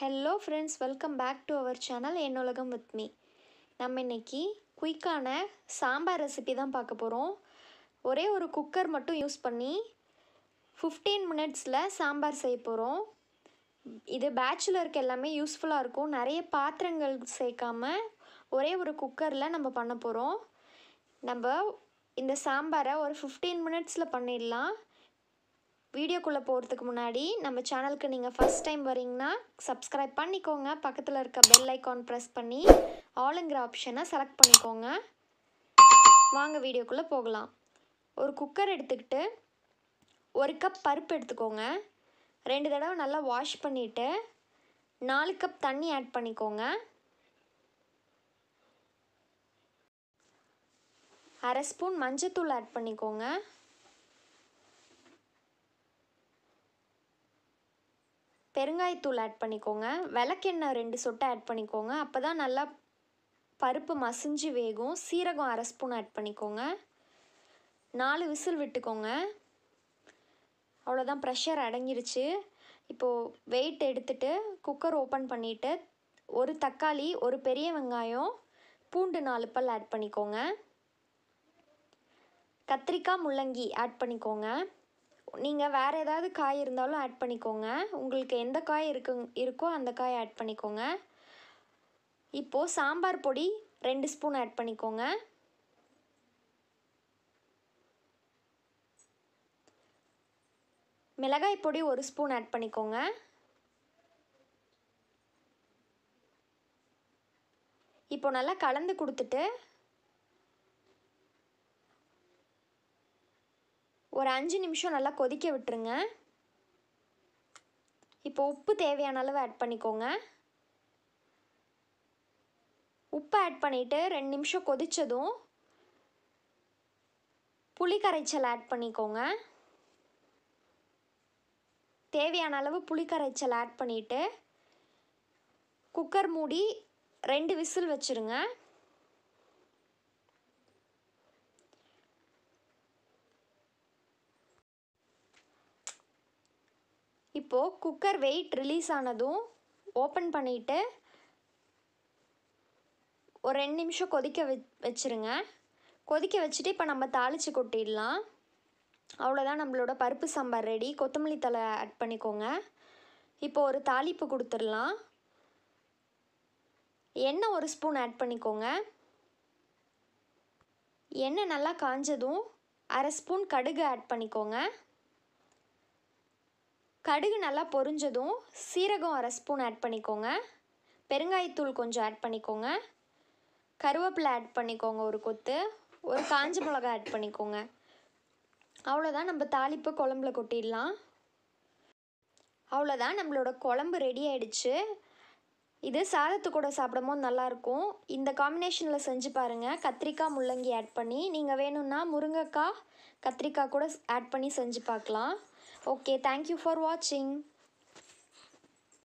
Hello friends welcome back to our channel Ennulagam with me நம்ம இன்றைக்கி குயிக்கான sambar recipe தான் பார்க்க போகிறோம் ஒரே ஒரு குக்கர் மட்டும் யூஸ் பண்ணி ஃபிஃப்டீன் மினிட்ஸில் சாம்பார் செய்ய போகிறோம் இது பேச்சுலருக்கு எல்லாமே யூஸ்ஃபுல்லாக இருக்கும் நிறைய பாத்திரங்கள் சேர்க்காம ஒரே ஒரு குக்கரில் நம்ம பண்ண போகிறோம் நம்ம இந்த சாம்பாரை ஒரு ஃபிஃப்டீன் மினிட்ஸில் பண்ணிடலாம் வீடியோக்குள்ளே போகிறதுக்கு முன்னாடி நம்ம சேனலுக்கு நீங்கள் ஃபஸ்ட் டைம் வரீங்கன்னா சப்ஸ்கிரைப் பண்ணிக்கோங்க பக்கத்தில் இருக்க பெல் ஐக்கான் ப்ரெஸ் பண்ணி ஆளுங்கிற ஆப்ஷனை செலக்ட் பண்ணிக்கோங்க வாங்க வீடியோக்குள்ளே போகலாம் ஒரு குக்கர் எடுத்துக்கிட்டு ஒரு கப் பருப்பு எடுத்துக்கோங்க ரெண்டு தடவை நல்லா வாஷ் பண்ணிவிட்டு நாலு கப் தண்ணி ஆட் பண்ணிக்கோங்க அரை ஸ்பூன் மஞ்சத்தூள் ஆட் பண்ணிக்கோங்க பெருங்காயத்தூள் ஆட் பண்ணிக்கோங்க விளக்கெண்ணெய் ரெண்டு சொட்டை ஆட் பண்ணிக்கோங்க அப்போ தான் நல்லா பருப்பு மசிஞ்சு வேகும் சீரகம் அரை ஸ்பூன் ஆட் பண்ணிக்கோங்க நாலு விசில் விட்டுக்கோங்க அவ்வளோதான் ப்ரெஷர் அடங்கிருச்சு இப்போது வெயிட் எடுத்துட்டு குக்கர் ஓப்பன் பண்ணிவிட்டு ஒரு தக்காளி ஒரு பெரிய வெங்காயம் பூண்டு நாலு பல் ஆட் பண்ணிக்கோங்க கத்திரிக்காய் முள்ளங்கி ஆட் பண்ணிக்கோங்க நீங்கள் வேறு ஏதாவது காய் இருந்தாலும் ஆட் பண்ணிக்கோங்க உங்களுக்கு எந்த காய் இருக்கு இருக்கோ அந்த காய் ஆட் பண்ணிக்கோங்க இப்போது சாம்பார் பொடி ரெண்டு ஸ்பூன் ஆட் பண்ணிக்கோங்க மிளகாய் பொடி ஒரு ஸ்பூன் ஆட் பண்ணிக்கோங்க இப்போ நல்லா கலந்து கொடுத்துட்டு ஒரு அஞ்சு நிமிஷம் நல்லா கொதிக்க விட்டுருங்க இப்போ உப்பு தேவையான அளவு ஆட் பண்ணிக்கோங்க உப்பு ஆட் பண்ணிவிட்டு ரெண்டு நிமிஷம் கொதித்ததும் புளி கரைச்சல் ஆட் பண்ணிக்கோங்க தேவையான அளவு புளி கரைச்சல் ஆட் பண்ணிவிட்டு குக்கர் மூடி ரெண்டு விசில் வச்சுருங்க இப்போது குக்கர் வெயிட் ரிலீஸ் ஆனதும் ஓப்பன் பண்ணிவிட்டு ஒரு ரெண்டு நிமிஷம் கொதிக்க வச் வச்சுருங்க கொதிக்க வச்சுட்டு இப்போ நம்ம தாளித்து கொட்டிடலாம் அவ்வளோதான் நம்மளோட பருப்பு சாம்பார் ரெடி கொத்தமல்லி தலை ஆட் பண்ணிக்கோங்க இப்போ ஒரு தாளிப்பு கொடுத்துடலாம் எண்ணெய் ஒரு ஸ்பூன் ஆட் பண்ணிக்கோங்க எண்ணெய் நல்லா காஞ்சதும் அரை ஸ்பூன் கடுகு ஆட் பண்ணிக்கோங்க கடுகு நல்லா பொரிஞ்சதும் சீரகம் அரை ஸ்பூன் ஆட் பண்ணிக்கோங்க பெருங்காயத்தூள் கொஞ்சம் ஆட் பண்ணிக்கோங்க கருவேப்பிலை ஆட் பண்ணிக்கோங்க ஒரு கொத்து ஒரு காஞ்ச மிளகா ஆட் பண்ணிக்கோங்க அவ்வளோதான் நம்ம தாளிப்பு குழம்புல கொட்டிடலாம் அவ்வளோதான் நம்மளோட குழம்பு ரெடி ஆகிடுச்சு இது சாதத்து கூட சாப்பிடும்போது நல்லாயிருக்கும் இந்த காம்பினேஷனில் செஞ்சு பாருங்கள் கத்திரிக்காய் முள்ளங்கி ஆட் பண்ணி நீங்கள் வேணும்னா முருங்கைக்காய் கத்திரிக்காய் கூட ஆட் பண்ணி செஞ்சு பார்க்கலாம் Okay, thank you for watching.